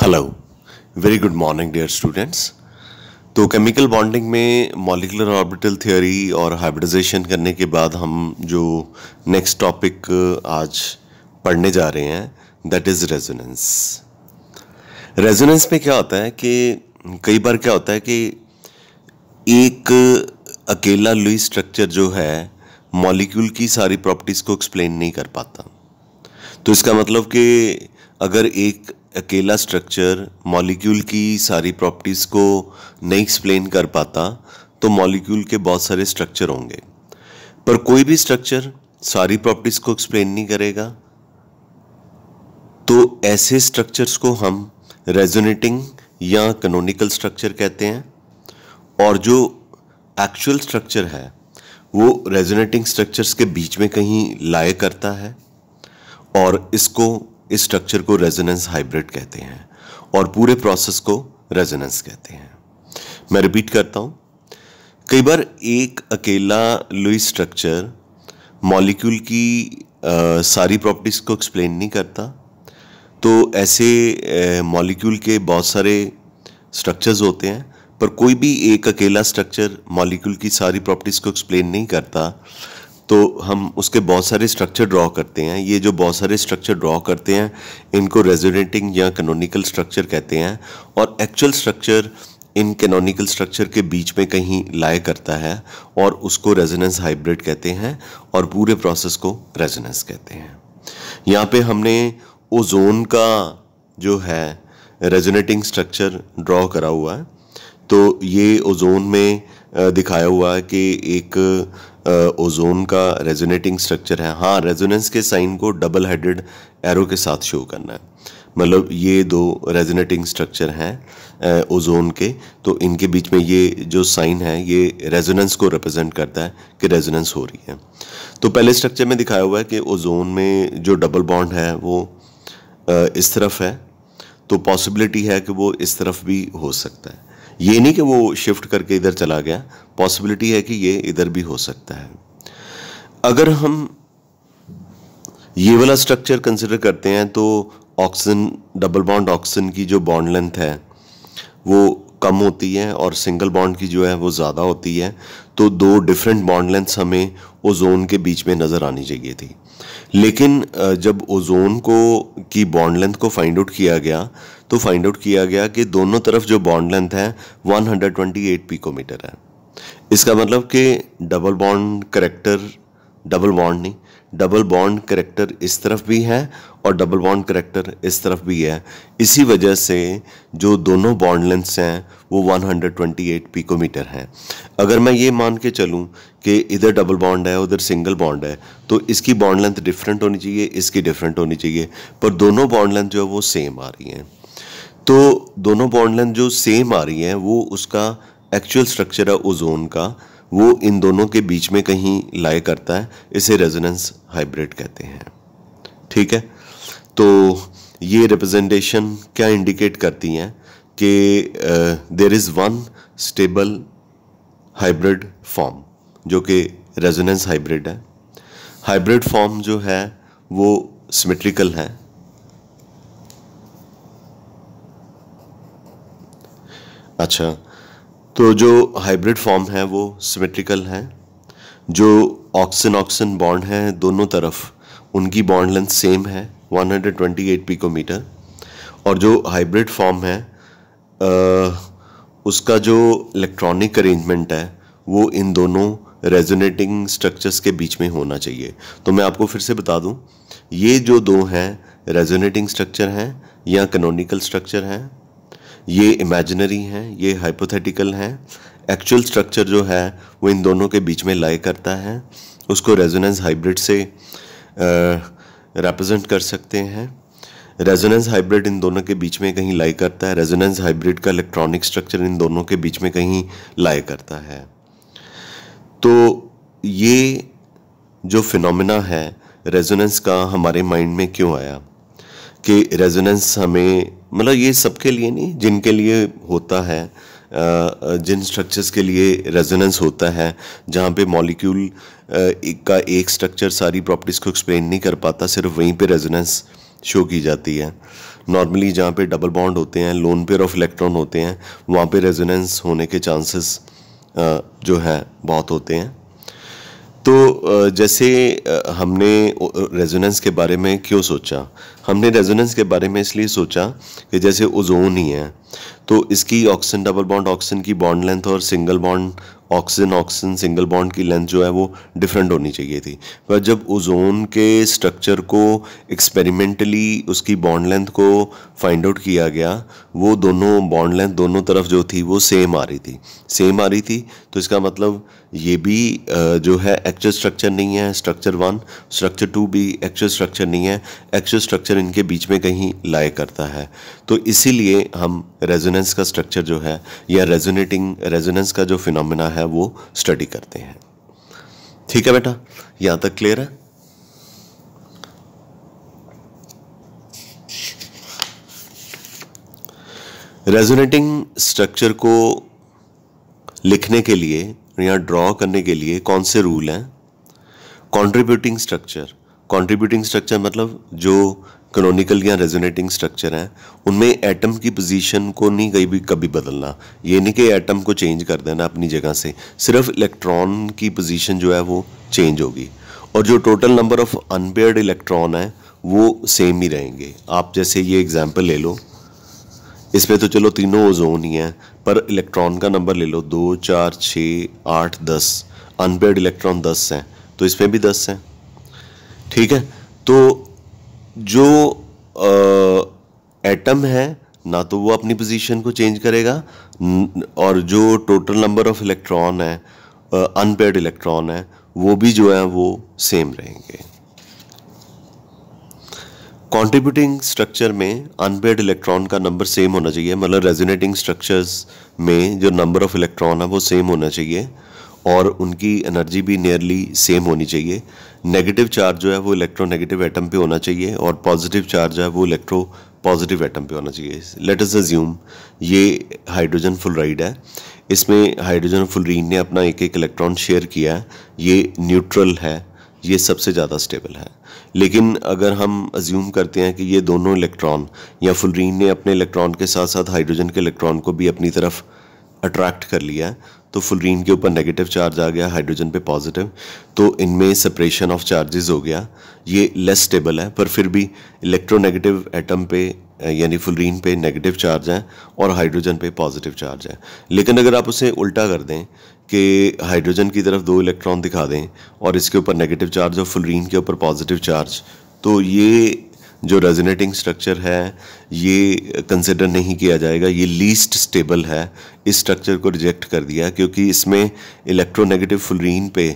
Hello very good morning dear students तो chemical bonding में molecular orbital theory और hybridization करने के बाद हम जो नेक्स्ट टॉपिक uh, आज पढ़ने जा रहे हैं दैट इज़ रेजोनेंस रेजोनेंस में क्या होता है कि कई बार क्या होता है कि एक अकेला लुई स्ट्रक्चर जो है मॉलिक्यूल की सारी प्रॉपर्टीज़ को एक्सप्लेन नहीं कर पाता तो इसका मतलब कि अगर एक अकेला स्ट्रक्चर मॉलिक्यूल की सारी प्रॉपर्टीज़ को नहीं एक्सप्लेन कर पाता तो मॉलिक्यूल के बहुत सारे स्ट्रक्चर होंगे पर कोई भी स्ट्रक्चर सारी प्रॉपर्टीज़ को एक्सप्लेन नहीं करेगा तो ऐसे स्ट्रक्चर्स को हम रेजोनेटिंग या कनोनिकल स्ट्रक्चर कहते हैं और जो एक्चुअल स्ट्रक्चर है वो रेजोनेटिंग स्ट्रक्चर्स के बीच में कहीं लाए करता है और इसको इस स्ट्रक्चर को रेजोनेंस हाइब्रिड कहते हैं और पूरे प्रोसेस को रेजोनेंस कहते हैं मैं रिपीट करता हूं कई बार एक अकेला लुई स्ट्रक्चर मॉलिक्यूल की आ, सारी प्रॉपर्टीज़ को एक्सप्लेन नहीं करता तो ऐसे मॉलिक्यूल के बहुत सारे स्ट्रक्चर्स होते हैं पर कोई भी एक अकेला स्ट्रक्चर मॉलिक्यूल की सारी प्रॉपर्टीज़ को एक्सप्लेन नहीं करता तो हम उसके बहुत सारे स्ट्रक्चर ड्रॉ करते हैं ये जो बहुत सारे स्ट्रक्चर ड्रॉ करते हैं इनको रेजोनेटिंग या कैनोनिकल स्ट्रक्चर कहते हैं और एक्चुअल स्ट्रक्चर इन कैनोनिकल स्ट्रक्चर के बीच में कहीं लाए करता है और उसको रेजोनेंस हाइब्रिड कहते हैं और पूरे प्रोसेस को रेजोनेंस कहते हैं यहाँ पे हमने ओजोन का जो है रेजोनेटिंग स्ट्रक्चर ड्रॉ करा हुआ है तो ये ओजोन में दिखाया हुआ है कि एक ओजोन का रेजोनेटिंग स्ट्रक्चर है हाँ रेजोनेंस के साइन को डबल हेडेड एरो के साथ शो करना है मतलब ये दो रेजोनेटिंग स्ट्रक्चर हैं ओजोन के तो इनके बीच में ये जो साइन है ये रेजोनेंस को रिप्रेजेंट करता है कि रेजोनेंस हो रही है तो पहले स्ट्रक्चर में दिखाया हुआ है कि ओजोन में जो डबल बॉन्ड है वो इस तरफ है तो पॉसिबिलिटी है कि वो इस तरफ भी हो सकता है ये नहीं कि वो शिफ्ट करके इधर चला गया पॉसिबिलिटी है कि ये इधर भी हो सकता है अगर हम ये वाला स्ट्रक्चर कंसिडर करते हैं तो ऑक्सीजन डबल बॉन्ड ऑक्सीजन की जो बॉन्ड लेंथ है वो कम होती है और सिंगल बॉन्ड की जो है वो ज़्यादा होती है तो दो डिफरेंट बॉन्ड लेंथ्स हमें ओजोन के बीच में नज़र आनी चाहिए थी लेकिन जब ओजोन को की बॉन्ड लेंथ को फाइंड आउट किया गया तो फाइंड आउट किया गया कि दोनों तरफ जो बॉन्ड लेंथ है 128 पिकोमीटर है इसका मतलब कि double bond character double bond नहीं डबल बॉन्ड करेक्टर इस तरफ भी है और डबल बॉन्ड करेक्टर इस तरफ भी है इसी वजह से जो दोनों बॉन्ड लेंथ्स हैं वो 128 पिकोमीटर हैं अगर मैं ये मान के चलूँ कि इधर डबल बॉन्ड है उधर सिंगल बॉन्ड है तो इसकी बॉन्ड लेंथ डिफरेंट होनी चाहिए इसकी डिफरेंट होनी चाहिए पर दोनों बॉन्ड लेंथ जो है वो सेम आ रही हैं तो दोनों बॉन्ड लेंथ जो सेम आ रही है वो उसका एक्चुअल स्ट्रक्चर है ओजोन का वो इन दोनों के बीच में कहीं लाए करता है इसे रेजोनेंस हाइब्रिड कहते हैं ठीक है तो ये रिप्रेजेंटेशन क्या इंडिकेट करती हैं कि there is one stable hybrid form जो कि रेजोनेंस हाइब्रिड है हाइब्रिड फॉर्म जो है वो सिमेट्रिकल है अच्छा तो जो हाइब्रिड फॉर्म है वो सिमेट्रिकल हैं जो ऑक्सीजन ऑक्सीजन बॉन्ड हैं दोनों तरफ उनकी बॉन्ड लेंथ सेम है 128 पिकोमीटर और जो हाइब्रिड फॉर्म है आ, उसका जो इलेक्ट्रॉनिक अरेंजमेंट है वो इन दोनों रेजोनेटिंग स्ट्रक्चर्स के बीच में होना चाहिए तो मैं आपको फिर से बता दूं ये जो दो हैं रेजोनेटिंग स्ट्रक्चर हैं या कैनोनिकल स्ट्रक्चर हैं ये इमेजिनरी हैं ये हाइपोथेटिकल हैं एक्चुअल स्ट्रक्चर जो है वो इन दोनों के बीच में लाई करता है उसको रेजोनेंस हाइब्रिड से रिप्रेजेंट कर सकते हैं रेजोनेंस हाइब्रिड इन दोनों के बीच में कहीं लाई करता है रेजोनेंस हाइब्रिड का इलेक्ट्रॉनिक स्ट्रक्चर इन दोनों के बीच में कहीं लाई करता है तो ये जो फिनोमिना है रेजोनेंस का हमारे माइंड में क्यों आया कि रेजोनेंस हमें मतलब ये सबके लिए नहीं जिनके लिए होता है जिन स्ट्रक्चर्स के लिए रेजोनेंस होता है जहाँ पे मॉलिक्यूल का एक स्ट्रक्चर सारी प्रॉपर्टीज़ को एक्सप्लेन नहीं कर पाता सिर्फ वहीं पे रेजोनेंस शो की जाती है नॉर्मली जहाँ पे डबल बॉन्ड होते हैं लोन पेयर ऑफ इलेक्ट्रॉन होते हैं वहाँ पे रेजोनेंस होने के चांसेस जो है बहुत होते हैं तो जैसे हमने रेजोनेंस के बारे में क्यों सोचा हमने रेजोनेंस के बारे में इसलिए सोचा कि जैसे ओजोन ही है तो इसकी ऑक्सीजन डबल बॉन्ड ऑक्सीजन की बॉन्ड लेंथ और single bond oxygen oxygen single bond की लेंथ जो है वो डिफरेंट होनी चाहिए थी पर जब ओजोन के स्ट्रक्चर को एक्सपेरिमेंटली उसकी बॉन्ड लेंथ को फाइंड आउट किया गया वो दोनों बॉन्ड लेंथ दोनों तरफ जो थी वो सेम आ रही थी सेम आ रही थी तो इसका मतलब ये भी जो है एक्चुअल स्ट्रक्चर नहीं है स्ट्रक्चर वन स्ट्रक्चर टू भी एक्चुअल स्ट्रक्चर नहीं है एक्चुअल स्ट्रक्चर इनके बीच में कहीं लाए करता है तो इसीलिए हम रेजोनेंस का स्ट्रक्चर जो है या रेजोनेटिंग रेजोनेंस का जो फिनोमिना है वो स्टडी करते हैं ठीक है बेटा यहाँ तक क्लियर है रेजोनेटिंग स्ट्रक्चर को लिखने के लिए यहाँ ड्रॉ करने के लिए कौन से रूल हैं कॉन्ट्रीब्यूटिंग स्ट्रक्चर कॉन्ट्रीब्यूटिंग स्ट्रक्चर मतलब जो कनोनिकल या रेजोनेटिंग स्ट्रक्चर हैं उनमें एटम की पोजीशन को नहीं कभी भी कभी बदलना ये नहीं कि एटम को चेंज कर देना अपनी जगह से सिर्फ इलेक्ट्रॉन की पोजीशन जो है वो चेंज होगी और जो total number of unpaired electron है वो सेम ही रहेंगे आप जैसे ये एग्जाम्पल ले लो इस पर तो चलो तीनों ओजोन ही हैं पर इलेक्ट्रॉन का नंबर ले लो दो चार छः आठ दस अनपेड इलेक्ट्रॉन दस हैं तो इसमें भी दस हैं ठीक है तो जो एटम है ना तो वो अपनी पोजीशन को चेंज करेगा और जो टोटल नंबर ऑफ इलेक्ट्रॉन है अनपेड इलेक्ट्रॉन है वो भी जो है वो सेम रहेंगे कॉन्ट्रीब्यूटिंग स्ट्रक्चर में अनपेड इलेक्ट्रॉन का नंबर सेम होना चाहिए मतलब रेजोनेटिंग स्ट्रक्चर्स में जो नंबर ऑफ इलेक्ट्रॉन है वो सेम होना चाहिए और उनकी एनर्जी भी नियरली सेम होनी चाहिए नेगेटिव चार्ज जो है वो इलेक्ट्रो नेगेटिव एटम पे होना चाहिए और पॉजिटिव चार्ज है वो इलेक्ट्रो पॉजिटिव एटम पे होना चाहिए लेट अस अज्यूम ये हाइड्रोजन फुलराइड है इसमें हाइड्रोजन फुलरीन ने अपना एक एक इलेक्ट्रॉन शेयर किया है ये न्यूट्रल है ये सबसे ज़्यादा स्टेबल है लेकिन अगर हम अज्यूम करते हैं कि ये दोनों इलेक्ट्रॉन या फुलरीन ने अपने इलेक्ट्रॉन के साथ साथ हाइड्रोजन के इलेक्ट्रॉन को भी अपनी तरफ अट्रैक्ट कर लिया है तो फुलरीन के ऊपर नेगेटिव चार्ज आ गया हाइड्रोजन पे पॉजिटिव तो इनमें सेपरेशन ऑफ चार्जेस हो गया ये लेस स्टेबल है पर फिर भी इलेक्ट्रोनेगेटिव एटम पे यानी फुलरीन पे नेगेटिव चार्ज है और हाइड्रोजन पे पॉजिटिव चार्ज है लेकिन अगर आप उसे उल्टा कर दें कि हाइड्रोजन की तरफ दो इलेक्ट्रॉन दिखा दें और इसके ऊपर नेगेटिव चार्ज और फुलरीन के ऊपर पॉजिटिव चार्ज तो ये जो रेजोनेटिंग स्ट्रक्चर है ये कंसिडर नहीं किया जाएगा ये लीस्ट स्टेबल है इस स्ट्रक्चर को रिजेक्ट कर दिया क्योंकि इसमें इलेक्ट्रोनेगेटिव फुलरीन पे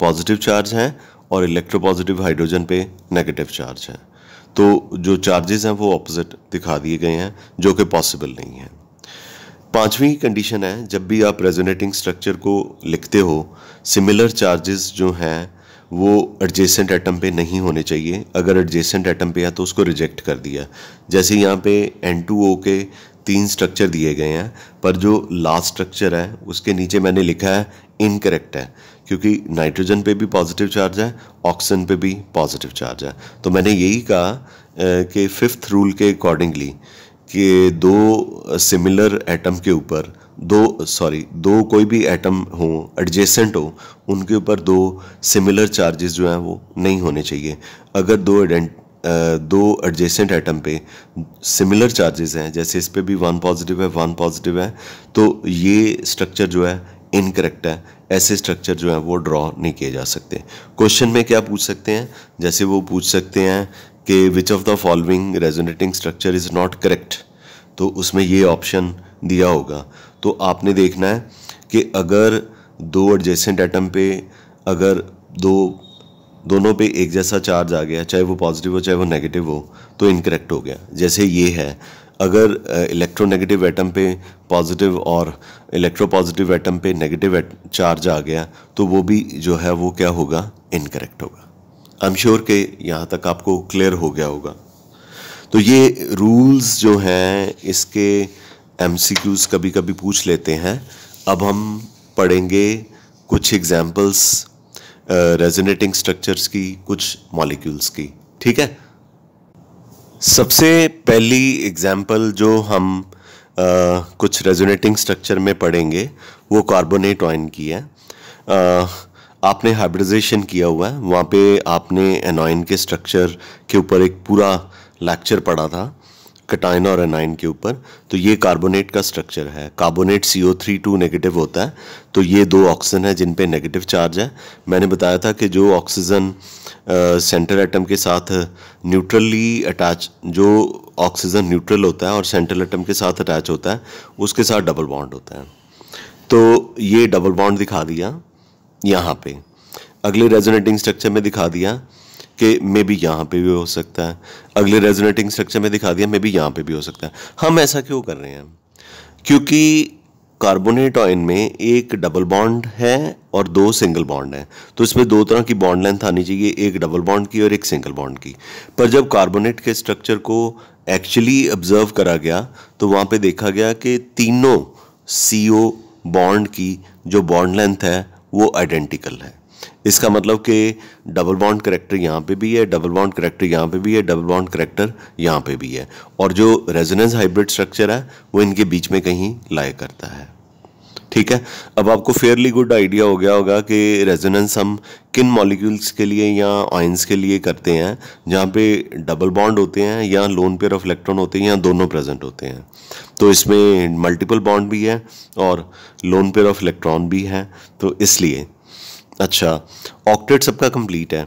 पॉजिटिव चार्ज हैं और इलेक्ट्रोपॉजिटिव हाइड्रोजन पे नेगेटिव चार्ज हैं तो जो चार्जेस हैं वो ऑपोजिट दिखा दिए गए हैं जो कि पॉसिबल नहीं है पांचवी कंडीशन है जब भी आप रेजोनेटिंग स्ट्रक्चर को लिखते हो सिमिलर चार्जेस जो हैं वो एडजेसेंट एटम पे नहीं होने चाहिए अगर एडजेसेंट एटम पे है तो उसको रिजेक्ट कर दिया जैसे यहाँ पे एन के तीन स्ट्रक्चर दिए गए हैं पर जो लास्ट स्ट्रक्चर है उसके नीचे मैंने लिखा है इनकरेक्ट है क्योंकि नाइट्रोजन पे भी पॉजिटिव चार्ज है ऑक्सीजन पे भी पॉजिटिव चार्ज है तो मैंने यही कहा कि फिफ्थ रूल के अकॉर्डिंगली कि दो सिमिलर एटम के ऊपर दो सॉरी दो कोई भी एटम हो एडजेसेंट हो उनके ऊपर दो सिमिलर चार्जेस जो हैं वो नहीं होने चाहिए अगर दो एडेंट दो एडजेसेंट एटम पे सिमिलर चार्जेस हैं जैसे इस पे भी वन पॉजिटिव है वन पॉजिटिव है तो ये स्ट्रक्चर जो है इनकरेक्ट है ऐसे स्ट्रक्चर जो है वो ड्रॉ नहीं किए जा सकते क्वेश्चन में क्या पूछ सकते हैं जैसे वो पूछ सकते हैं कि which of the following resonating structure is not correct तो उसमें ये ऑप्शन दिया होगा तो आपने देखना है कि अगर दो एडजेसेंट एटम पे अगर दो दोनों पे एक जैसा चार्ज आ गया चाहे वो पॉजिटिव हो चाहे वो नेगेटिव हो तो इनकरेक्ट हो गया जैसे ये है अगर इलेक्ट्रोनेगेटिव एटम पे पॉजिटिव और इलेक्ट्रो पॉजिटिव एटम पे नेगेटिव चार्ज आ गया तो वो भी जो है वो क्या होगा इनकरेक्ट होगा आई एम श्योर के यहाँ तक आपको क्लियर हो गया होगा तो ये रूल्स जो हैं इसके एम कभी कभी पूछ लेते हैं अब हम पढ़ेंगे कुछ एग्जाम्पल्स रेजोनेटिंग स्ट्रक्चर्स की कुछ मॉलिक्यूल्स की ठीक है सबसे पहली एग्जाम्पल जो हम आ, कुछ रेजोनेटिंग स्ट्रक्चर में पढ़ेंगे वो कार्बोनेट ऑइन की है आ, आपने हाइब्रिडाइजेशन किया हुआ है वहाँ पे आपने एनॉइन के स्ट्रक्चर के ऊपर एक पूरा लेक्चर पढ़ा था कटाइन और एनाइन के ऊपर तो ये कार्बोनेट का स्ट्रक्चर है carbonate C O three two negative होता है तो ये दो ऑक्सीजन है जिन पे नेगेटिव चार्ज है मैंने बताया था कि जो ऑक्सीजन सेंट्रल एटम के साथ न्यूट्रली अटैच जो ऑक्सीजन न्यूट्रल होता है और सेंट्रल एटम के साथ अटैच होता है उसके साथ डबल बॉन्ड होता है तो ये डबल बॉन्ड दिखा दिया यहाँ पे अगले रेजोनेटिंग स्ट्रक्चर में दिखा दिया कि मे बी यहाँ पे भी हो सकता है अगले रेजोनेटिंग स्ट्रक्चर में दिखा दिया मे बी यहाँ पे भी हो सकता है हम ऐसा क्यों कर रहे हैं क्योंकि कार्बोनेट ऑयन में एक डबल बॉन्ड है और दो सिंगल बॉन्ड है तो इसमें दो तरह की बॉन्ड लेंथ आनी चाहिए एक डबल बॉन्ड की और एक सिंगल बॉन्ड की पर जब कार्बोनेट के स्ट्रक्चर को एक्चुअली ऑब्जर्व करा गया तो वहाँ पे देखा गया कि तीनों सी ओ बॉन्ड की जो बॉन्ड लेंथ है वो आइडेंटिकल है इसका मतलब कि डबल बॉन्ड करेक्टर यहाँ पे भी है डबल बॉन्ड करेक्टर यहाँ पे भी है डबल बॉन्ड करेक्टर यहाँ पे भी है और जो रेजोनेंस हाइब्रिड स्ट्रक्चर है वो इनके बीच में कहीं लाया करता है ठीक है अब आपको फेयरली गुड आइडिया हो गया होगा कि रेजोनेंस हम किन मॉलिक्यूल्स के लिए या आइंस के लिए करते हैं जहाँ पे डबल बॉन्ड होते हैं या लोन पेयर ऑफ इलेक्ट्रॉन होते हैं या दोनों प्रेजेंट होते हैं तो इसमें मल्टीपल बॉन्ड भी है और लोन पेयर ऑफ इलेक्ट्रॉन भी है तो इसलिए अच्छा ऑक्टेट सबका कंप्लीट है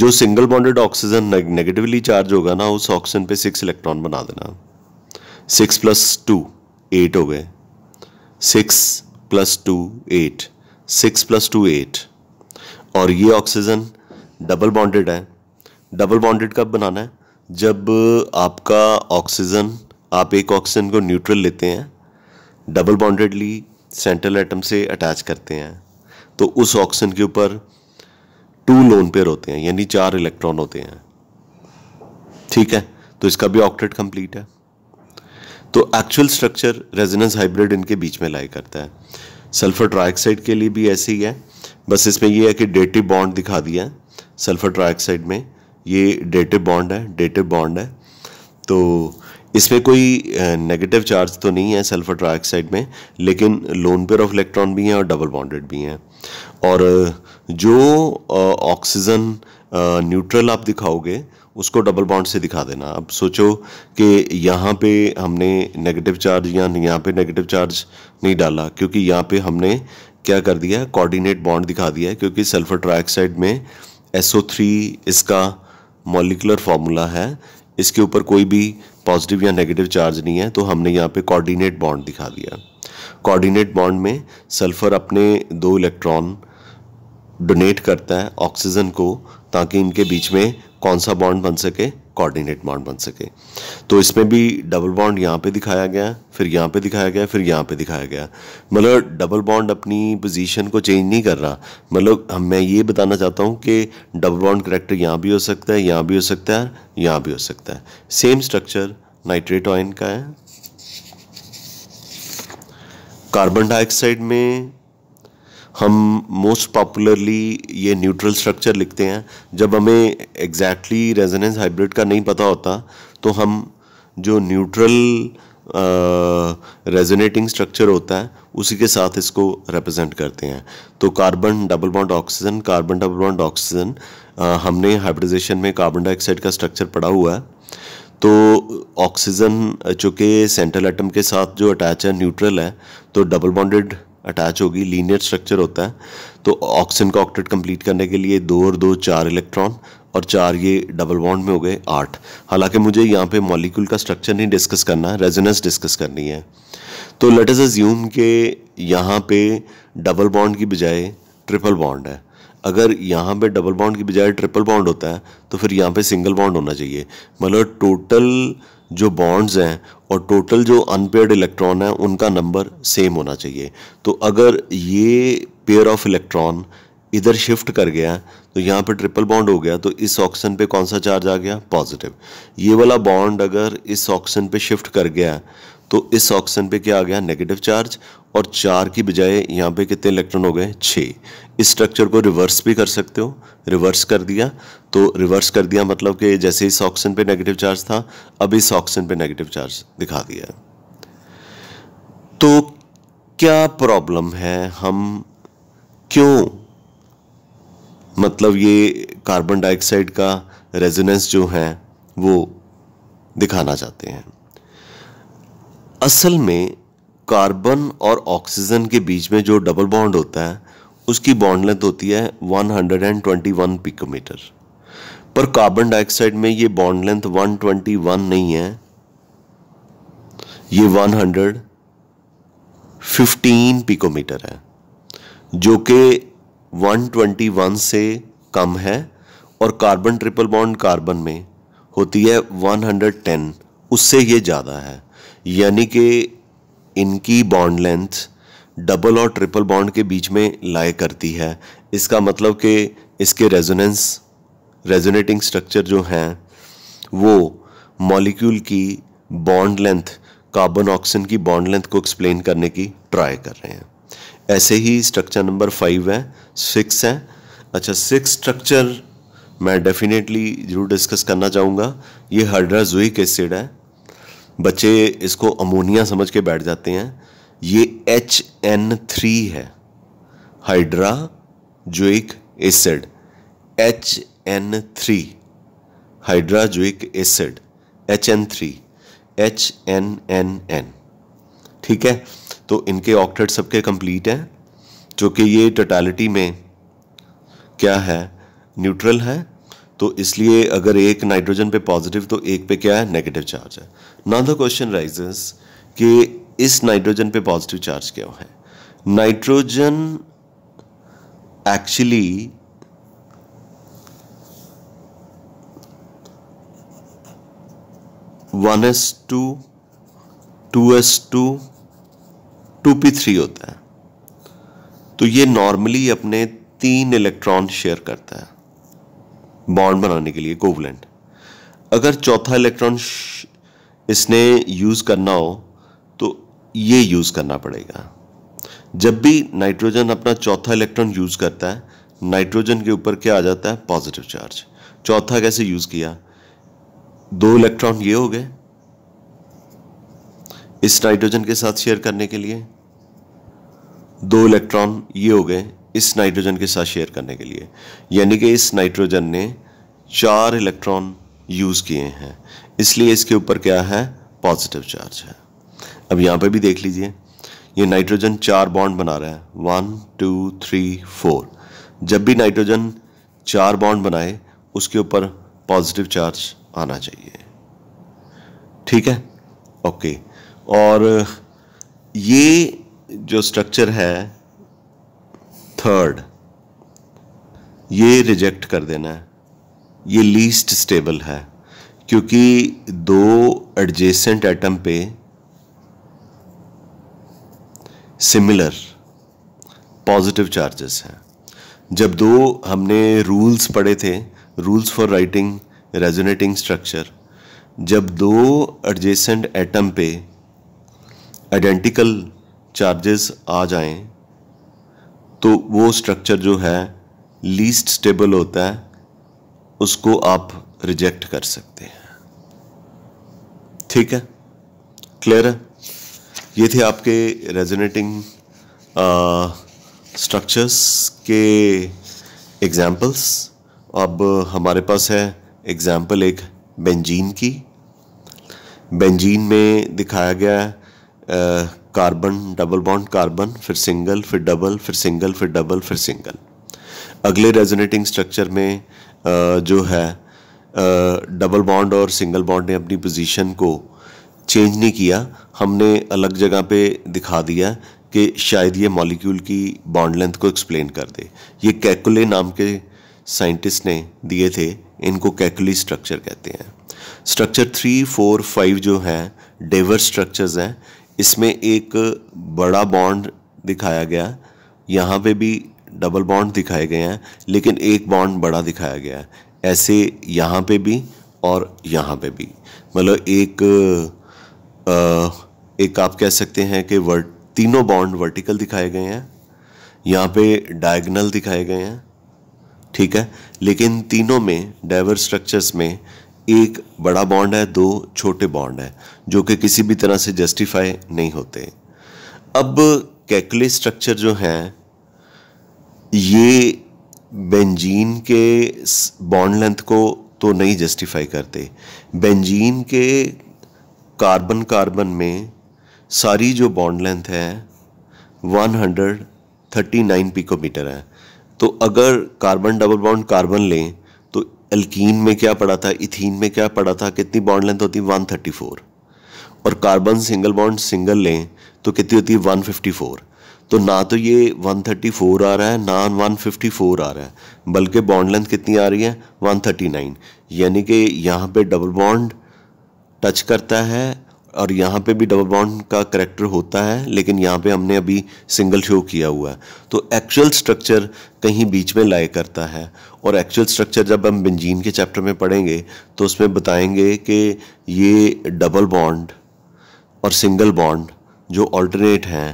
जो single bonded oxygen negatively charge होगा ना उस ऑक्सीजन पे सिक्स इलेक्ट्रॉन बना देना सिक्स प्लस टू एट हो गए six plus two eight six plus two eight और ये ऑक्सीजन डबल बॉन्डेड है डबल बॉन्डेड कब बनाना है जब आपका ऑक्सीजन आप एक ऑक्सीजन को न्यूट्रल लेते हैं डबल बॉन्डेडली सेंट्रल एटम से अटैच करते हैं तो उस ऑक्सीजन के ऊपर टू लोन पेयर होते हैं यानी चार इलेक्ट्रॉन होते हैं ठीक है तो इसका भी ऑक्टेट कंप्लीट है तो एक्चुअल स्ट्रक्चर रेजिनेंस हाइब्रिड इनके बीच में लाई करता है सल्फर ट्राइक्साइड के लिए भी ऐसे ही है बस इसमें यह है कि डेटिव बॉन्ड दिखा दिया है सल्फर ट्राइक्साइड में ये डेटिव बॉन्ड है डेटिव बॉन्ड है तो इसमें कोई नेगेटिव चार्ज तो नहीं है सल्फर ट्राइक्साइड में लेकिन लोन पेयर ऑफ इलेक्ट्रॉन भी हैं और डबल बॉन्डेड भी हैं और जो ऑक्सीजन न्यूट्रल आप दिखाओगे उसको डबल बॉन्ड से दिखा देना अब सोचो कि यहाँ पे हमने नेगेटिव चार्ज या यहाँ पे नेगेटिव चार्ज नहीं डाला क्योंकि यहाँ पे हमने क्या कर दिया कोऑर्डिनेट बॉन्ड दिखा दिया है क्योंकि सल्फर ट्राइऑक्साइड में SO3 इसका मॉलिकुलर फार्मूला है इसके ऊपर कोई भी पॉजिटिव या नेगेटिव चार्ज नहीं है तो हमने यहाँ पे कोऑर्डिनेट बॉन्ड दिखा दिया कोऑर्डिनेट बॉन्ड में सल्फर अपने दो इलेक्ट्रॉन डोनेट करता है ऑक्सीजन को ताकि इनके बीच में कौन सा बॉन्ड बन सके कोऑर्डिनेट बॉन्ड बन सके तो इसमें भी डबल बॉन्ड यहाँ पे दिखाया गया फिर यहाँ पे दिखाया गया फिर यहाँ पे दिखाया गया मतलब डबल बॉन्ड अपनी पोजीशन को चेंज नहीं कर रहा मतलब मैं ये बताना चाहता हूँ कि डबल बॉन्ड करेक्टर यहाँ भी हो सकता है यहाँ भी हो सकता है यहाँ भी हो सकता है सेम स्ट्रक्चर नाइट्रेट ऑयन का है कार्बन डाइऑक्साइड में हम मोस्ट पॉपुलरली ये न्यूट्रल स्ट्रक्चर लिखते हैं जब हमें एग्जैक्टली रेजोनेंस हाइब्रिड का नहीं पता होता तो हम जो न्यूट्रल रेजोनेटिंग स्ट्रक्चर होता है उसी के साथ इसको रिप्रेजेंट करते हैं तो carbon double bond oxygen carbon double bond oxygen हमने हाइब्रिडाइजेशन में कार्बन डाइऑक्साइड का स्ट्रक्चर पड़ा हुआ है तो ऑक्सीजन चूँकि सेंट्रल एटम के साथ जो अटैच है न्यूट्रल है तो डबल बॉन्डेड अटैच होगी लीनियर स्ट्रक्चर होता है तो ऑक्सीजन का ऑक्टेट कंप्लीट करने के लिए दो और दो चार इलेक्ट्रॉन और चार ये डबल बॉन्ड में हो गए आठ हालांकि मुझे यहाँ पे मॉलिक्यूल का स्ट्रक्चर नहीं डिस्कस करना है रेजोनेंस डिस्कस करनी है तो लेट अस अज्यूम के यहाँ पे डबल बॉन्ड की बजाय ट्रिपल बॉन्ड है अगर यहाँ पे डबल बॉन्ड की बजाय ट्रिपल बॉन्ड होता है तो फिर यहाँ पे सिंगल बॉन्ड होना चाहिए मतलब टोटल जो बॉन्ड्स हैं और टोटल जो अनपेयर्ड इलेक्ट्रॉन है उनका नंबर सेम होना चाहिए तो अगर ये पेयर ऑफ इलेक्ट्रॉन इधर शिफ्ट कर गया तो यहाँ पे ट्रिपल बॉन्ड हो गया तो इस ऑक्सीजन पे कौन सा चार्ज आ गया पॉजिटिव ये वाला बॉन्ड अगर इस ऑक्सीजन पे शिफ्ट कर गया तो इस ऑक्सीजन पे क्या आ गया नेगेटिव चार्ज और चार की बजाय यहाँ पे कितने इलेक्ट्रॉन हो गए छः इस स्ट्रक्चर को रिवर्स भी कर सकते हो रिवर्स कर दिया तो रिवर्स कर दिया मतलब कि जैसे इस ऑक्सीजन पे नेगेटिव चार्ज था अब इस ऑक्सीजन पे नेगेटिव चार्ज दिखा दिया तो क्या प्रॉब्लम है हम क्यों मतलब ये कार्बन डाइऑक्साइड का रेजोनेंस जो है वो दिखाना चाहते हैं असल में कार्बन और ऑक्सीजन के बीच में जो डबल बॉन्ड होता है उसकी बॉन्ड लेंथ होती है 121 पिकोमीटर पर कार्बन डाइऑक्साइड में ये बॉन्ड लेंथ 121 नहीं है ये 115 पिकोमीटर है जो कि 121 से कम है और कार्बन ट्रिपल बॉन्ड कार्बन में होती है 110 उससे ये ज़्यादा है यानी कि इनकी बॉन्ड लेंथ डबल और ट्रिपल बॉन्ड के बीच में लाए करती है इसका मतलब कि इसके रेजोनेंस रेजोनेटिंग स्ट्रक्चर जो हैं वो मॉलिक्यूल की बॉन्ड लेंथ कार्बन ऑक्सीजन की बॉन्ड लेंथ को एक्सप्लेन करने की ट्राई कर रहे हैं ऐसे ही स्ट्रक्चर नंबर फाइव है सिक्स है अच्छा सिक्स स्ट्रक्चर मैं डेफिनेटली ज़रूर डिस्कस करना चाहूँगा ये हाइड्राजोइक एसिड है बच्चे इसको अमोनिया समझ के बैठ जाते हैं ये एच एन थ्री है hydrazoic acid H N three hydrazoic acid H N three H N N N ठीक है तो इनके ऑक्टेट सबके कंप्लीट हैं जो कि ये टोटालिटी में क्या है न्यूट्रल है तो इसलिए अगर एक नाइट्रोजन पे पॉजिटिव तो एक पे क्या है नेगेटिव चार्ज है ना द क्वेश्चन राइजेस कि इस नाइट्रोजन पे पॉजिटिव चार्ज क्यों है nitrogen actually one s two two s two two p three होता है तो ये नॉर्मली अपने तीन इलेक्ट्रॉन शेयर करता है बॉन्ड बनाने के लिए कोवलेंट अगर चौथा इलेक्ट्रॉन इसने यूज़ करना हो तो ये यूज़ करना पड़ेगा जब भी नाइट्रोजन अपना चौथा इलेक्ट्रॉन यूज़ करता है नाइट्रोजन के ऊपर क्या आ जाता है पॉजिटिव चार्ज चौथा कैसे यूज़ किया दो इलेक्ट्रॉन ये हो गए इस नाइट्रोजन के साथ शेयर करने के लिए दो इलेक्ट्रॉन ये हो गए इस नाइट्रोजन के साथ शेयर करने के लिए यानी कि इस नाइट्रोजन ने चार इलेक्ट्रॉन यूज़ किए हैं इसलिए इसके ऊपर क्या है पॉजिटिव चार्ज है अब यहाँ पर भी देख लीजिए ये नाइट्रोजन चार बॉन्ड बना रहा है वन टू थ्री फोर जब भी नाइट्रोजन चार बॉन्ड बनाए उसके ऊपर पॉजिटिव चार्ज आना चाहिए ठीक है ओके और ये जो स्ट्रक्चर है थर्ड ये रिजेक्ट कर देना है ये लीस्ट स्टेबल है क्योंकि दो एडजेसेंट एटम पे सिमिलर पॉजिटिव चार्जेस हैं जब दो हमने रूल्स पढ़े थे rules for writing resonating structure जब दो एडजेसेंट एटम पे आइडेंटिकल चार्जेस आ जाएं तो वो स्ट्रक्चर जो है लीस्ट स्टेबल होता है उसको आप रिजेक्ट कर सकते हैं ठीक है क्लियर है ये थे आपके रेजोनेटिंग स्ट्रक्चर्स के एग्जांपल्स अब हमारे पास है एग्जांपल एक बेंजीन की बेंजीन में दिखाया गया है कार्बन डबल बॉन्ड कार्बन फिर सिंगल फिर डबल फिर सिंगल फिर डबल फिर सिंगल अगले रेजोनेटिंग स्ट्रक्चर में जो है डबल बॉन्ड और सिंगल बॉन्ड ने अपनी पोजीशन को चेंज नहीं किया हमने अलग जगह पे दिखा दिया कि शायद ये मॉलिक्यूल की बॉन्ड लेंथ को एक्सप्लेन कर दे ये कैकुले नाम के साइंटिस्ट ने दिए थे इनको कैकुली स्ट्रक्चर कहते हैं स्ट्रक्चर थ्री फोर फाइव जो हैं डेवर स्ट्रक्चर्स हैं इसमें एक बड़ा बॉन्ड दिखाया गया यहाँ पे भी डबल बॉन्ड दिखाए गए हैं लेकिन एक बॉन्ड बड़ा दिखाया गया है ऐसे यहाँ पे भी और यहाँ पे भी मतलब एक आ, एक आप कह सकते हैं कि वर्ट तीनों बॉन्ड वर्टिकल दिखाए गए हैं यहाँ पे डायगनल दिखाए गए हैं ठीक है लेकिन तीनों में डाइवर्स स्ट्रक्चर्स में एक बड़ा बॉन्ड है दो छोटे बॉन्ड है जो कि किसी भी तरह से जस्टिफाई नहीं होते अब कैकले स्ट्रक्चर जो हैं ये बेंजीन के बॉन्ड लेंथ को तो नहीं जस्टिफाई करते बेंजीन के कार्बन कार्बन में सारी जो बॉन्ड लेंथ है 139 पिकोमीटर है तो अगर कार्बन डबल बॉन्ड कार्बन लें एल्कीन में क्या पड़ा था इथीन में क्या पड़ा था कितनी बॉन्ड लेंथ होती है फोर और कार्बन सिंगल बॉन्ड सिंगल लें तो कितनी होती है फ़ोर तो ना तो ये वन थर्टी फोर आ रहा है ना वन फिफ्टी फ़ोर आ रहा है बल्कि बॉन्ड लेंथ कितनी आ रही है वन थर्टी नाइन यानी कि यहाँ पे डबल बॉन्ड टच करता है और यहाँ पे भी डबल बॉन्ड का करेक्टर होता है लेकिन यहाँ पे हमने अभी सिंगल शो किया हुआ है तो एक्चुअल स्ट्रक्चर कहीं बीच में लाए करता है और एक्चुअल स्ट्रक्चर जब हम बंजीन के चैप्टर में पढ़ेंगे तो उसमें बताएंगे कि ये डबल बॉन्ड और सिंगल बॉन्ड जो ऑल्टरनेट हैं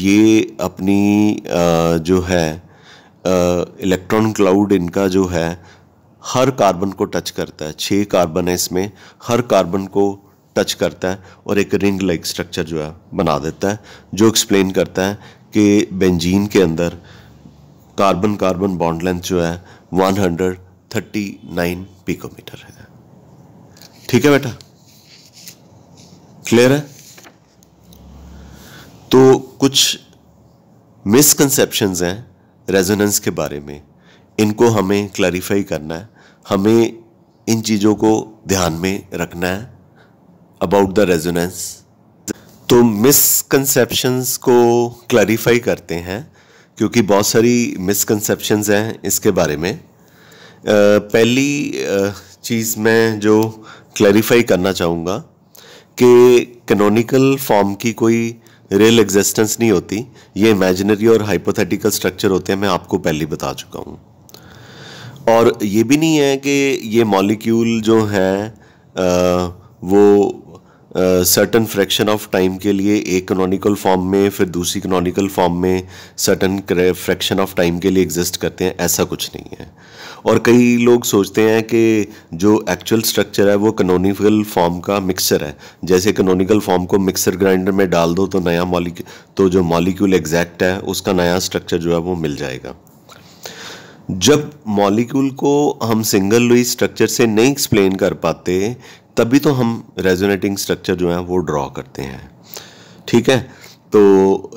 ये अपनी जो है इलेक्ट्रॉन क्लाउड इनका जो है हर कार्बन को टच करता है छः कार्बन है इसमें हर कार्बन को टच करता है और एक रिंग लाइक स्ट्रक्चर जो है बना देता है जो एक्सप्लेन करता है कि बेंजीन के अंदर कार्बन कार्बन बॉन्ड लेंथ जो है 139 पिकोमीटर है ठीक है बेटा क्लियर है तो कुछ मिसकंसेप्शंस हैं रेजोनेंस के बारे में इनको हमें क्लैरिफाई करना है हमें इन चीज़ों को ध्यान में रखना है अबाउट द रेजोनेंस तो मिसकंसेप्शंस को क्लैरिफाई करते हैं क्योंकि बहुत सारी मिसकंसेप्शंस हैं इसके बारे में पहली चीज़ मैं जो क्लैरिफाई करना चाहूँगा कि कैनोनिकल फॉर्म की कोई रियल एग्जिस्टेंस नहीं होती ये इमेजिनरी और हाइपोथेटिकल स्ट्रक्चर होते हैं मैं आपको पहले बता चुका हूँ और ये भी नहीं है कि ये मॉलिक्यूल जो हैं वो सर्टन फ्रैक्शन ऑफ टाइम के लिए एक कनोनिकल फॉर्म में फिर दूसरी कनोनिकल फॉर्म में सर्टन फ्रैक्शन ऑफ टाइम के लिए एग्जिस्ट करते हैं ऐसा कुछ नहीं है और कई लोग सोचते हैं कि जो एक्चुअल स्ट्रक्चर है वो कनोनिकल फॉर्म का मिक्सचर है जैसे कनोनिकल फॉर्म को मिक्सर ग्राइंडर में डाल दो तो नया मॉलिक तो जो मॉलिक्यूल एग्जैक्ट है उसका नया स्ट्रक्चर जो है वो मिल जाएगा जब मॉलिक्यूल को हम सिंगल लुई स्ट्रक्चर से नहीं एक्सप्लेन कर पाते तभी तो हम रेजोनेटिंग स्ट्रक्चर जो है वो ड्रॉ करते हैं ठीक है तो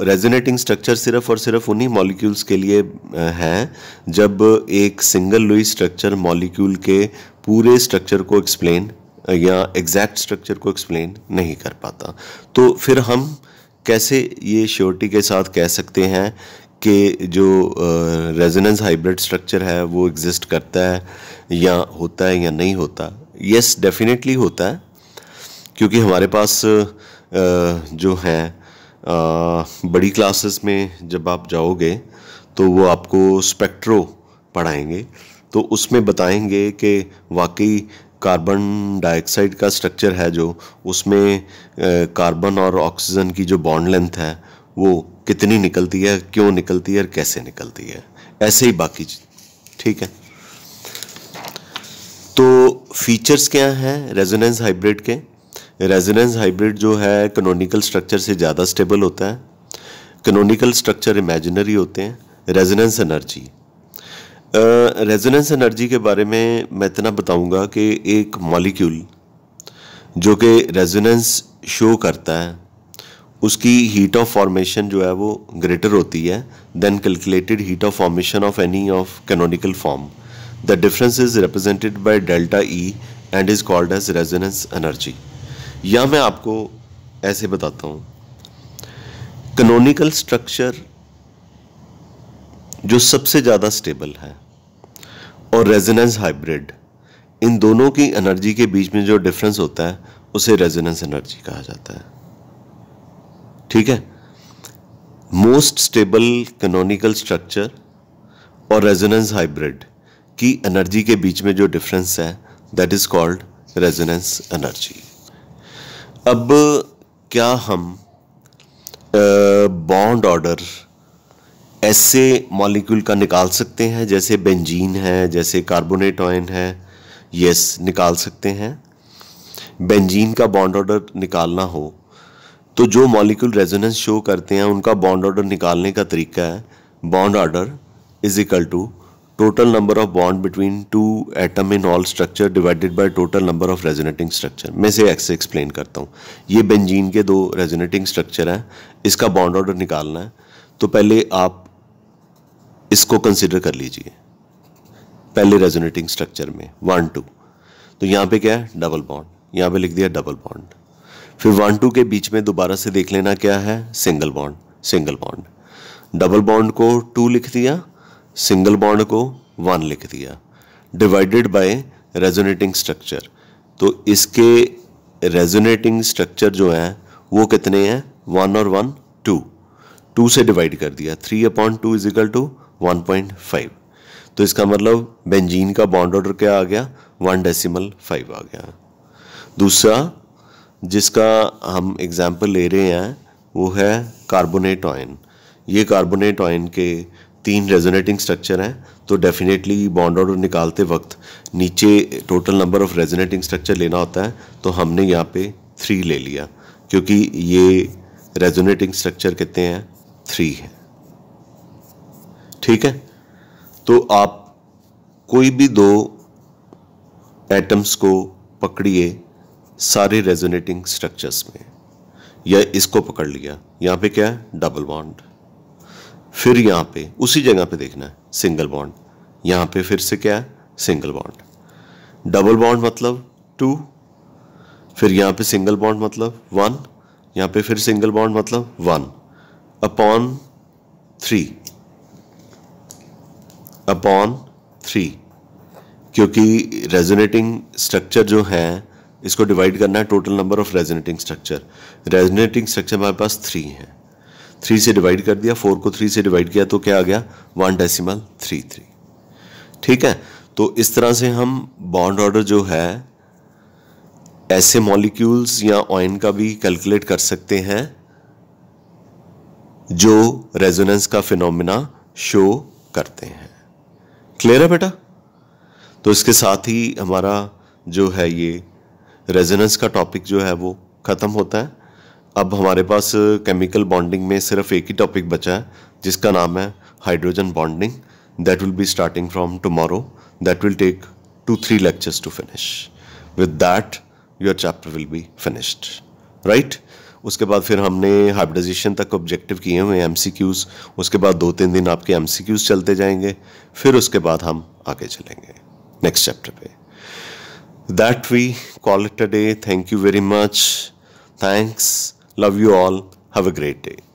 रेजोनेटिंग स्ट्रक्चर सिर्फ और सिर्फ उन्हीं मॉलिक्यूल्स के लिए है जब एक सिंगल लुई स्ट्रक्चर मॉलिक्यूल के पूरे स्ट्रक्चर को एक्सप्लेन या एग्जैक्ट स्ट्रक्चर को एक्सप्लेन नहीं कर पाता तो फिर हम कैसे ये श्योरिटी के साथ कह सकते हैं कि जो रेजोनेंस हाइब्रिड स्ट्रक्चर है वो एग्जिस्ट करता है या होता है या नहीं होता यस डेफिनेटली होता है क्योंकि हमारे पास जो है बड़ी क्लासेस में जब आप जाओगे तो वो आपको स्पेक्ट्रो पढ़ाएंगे तो उसमें बताएंगे कि वाकई कार्बन डाइऑक्साइड का स्ट्रक्चर है जो उसमें कार्बन और ऑक्सीजन की जो बॉन्ड लेंथ है वो कितनी निकलती है क्यों निकलती है और कैसे निकलती है ऐसे ही बाकी ठीक है फीचर्स क्या हैं रेजोनेंस हाइब्रिड के रेजोनेंस हाइब्रिड जो है कनोनिकल स्ट्रक्चर से ज़्यादा स्टेबल होता है कनोनिकल स्ट्रक्चर इमेजिनरी होते हैं रेजोनेंस एनर्जी रेजोनेंस एनर्जी के बारे में मैं इतना बताऊंगा कि एक मॉलिक्यूल जो कि रेजोनेंस शो करता है उसकी हीट ऑफ फॉर्मेशन जो है वो ग्रेटर होती है than calculated heat of formation of any of canonical form The difference is represented by delta E and is called as resonance energy. या मैं आपको ऐसे बताता हूँ कनोनिकल स्ट्रक्चर जो सबसे ज़्यादा स्टेबल है और resonance हाइब्रिड इन दोनों की एनर्जी के बीच में जो डिफरेंस होता है उसे रेजोनेंस एनर्जी कहा जाता है ठीक है मोस्ट स्टेबल कैनोनिकल स्ट्रक्चर और रेजोनेंस हाइब्रिड की एनर्जी के बीच में जो डिफरेंस है that is called resonance energy अब क्या हम बॉन्ड ऑर्डर ऐसे मॉलिक्यूल का निकाल सकते हैं जैसे बेंजीन है जैसे कार्बोनेट ऑयन है यस निकाल सकते हैं बेंजीन का बॉन्ड ऑर्डर निकालना हो तो जो मॉलिक्यूल रेजोनेंस शो करते हैं उनका बॉन्ड ऑर्डर निकालने का तरीका है bond order is equal to total number of bond between two atom in all structure divided by total number of resonating structure मैं इसे एक्स एक्सप्लेन करता हूँ ये बेंजीन के दो रेजोनेटिंग स्ट्रक्चर हैं इसका बॉन्ड ऑर्डर निकालना है तो पहले आप इसको कंसिडर कर लीजिए पहले रेजोनेटिंग स्ट्रक्चर में वन टू तो यहाँ पे क्या है डबल बॉन्ड यहाँ पे लिख दिया डबल बॉन्ड फिर वन टू के बीच में दोबारा से देख लेना क्या है single bond single bond double bond को टू लिख दिया सिंगल बॉन्ड को वन लिख दिया डिवाइडेड बाय रेजोनेटिंग स्ट्रक्चर तो इसके रेजोनेटिंग स्ट्रक्चर जो है वो कितने हैं वन और वन टू टू से डिवाइड कर दिया three upon two is equal to one point five तो इसका मतलब बेंजीन का बॉन्ड ऑर्डर क्या आ गया वन डेसिमल फाइव आ गया दूसरा जिसका हम एग्जाम्पल ले रहे हैं वो है कार्बोनेट ऑयन ये कार्बोनेट ऑयन के तीन रेजोनेटिंग स्ट्रक्चर हैं तो डेफिनेटली बॉन्ड ऑर्डर निकालते वक्त नीचे total number of resonating structure लेना होता है तो हमने यहाँ पे थ्री ले लिया क्योंकि ये रेजोनेटिंग स्ट्रक्चर कितने हैं थ्री है ठीक है तो आप कोई भी दो एटम्स को पकड़िए सारे रेजोनेटिंग स्ट्रक्चर्स में या इसको पकड़ लिया यहाँ पे क्या है डबल बॉन्ड फिर यहाँ पे उसी जगह पे देखना है सिंगल बॉन्ड यहाँ पे फिर से क्या है सिंगल बॉन्ड डबल बॉन्ड मतलब टू फिर यहां पे सिंगल बॉन्ड मतलब वन यहाँ पे फिर सिंगल बॉन्ड मतलब one upon three upon three क्योंकि रेजोनेटिंग स्ट्रक्चर जो है इसको डिवाइड करना है total number of resonating structure resonating structure हमारे पास थ्री है थ्री से डिवाइड कर दिया फोर को थ्री से डिवाइड किया तो क्या आ गया वन डेसिमल थ्री थ्री ठीक है तो इस तरह से हम बॉन्ड ऑर्डर जो है ऐसे मॉलिक्यूल्स या ऑइन का भी कैलकुलेट कर सकते हैं जो रेजोनेंस का फिनोमिना शो करते हैं क्लियर है बेटा तो इसके साथ ही हमारा जो है ये रेजोनेंस का टॉपिक जो है वो ख़त्म होता है अब हमारे पास केमिकल बॉन्डिंग में सिर्फ एक ही टॉपिक बचा है जिसका नाम है hydrogen bonding that will be starting from tomorrow that will take two three lectures to finish with that your chapter will be finished right उसके बाद फिर हमने हाइब्रिडाइजेशन तक ऑब्जेक्टिव किए हुए एम उसके बाद दो तीन दिन आपके एम चलते जाएंगे फिर उसके बाद हम आगे चलेंगे नेक्स्ट चैप्टर पे that we call it a day thank you very much thanks Love you all. Have a great day.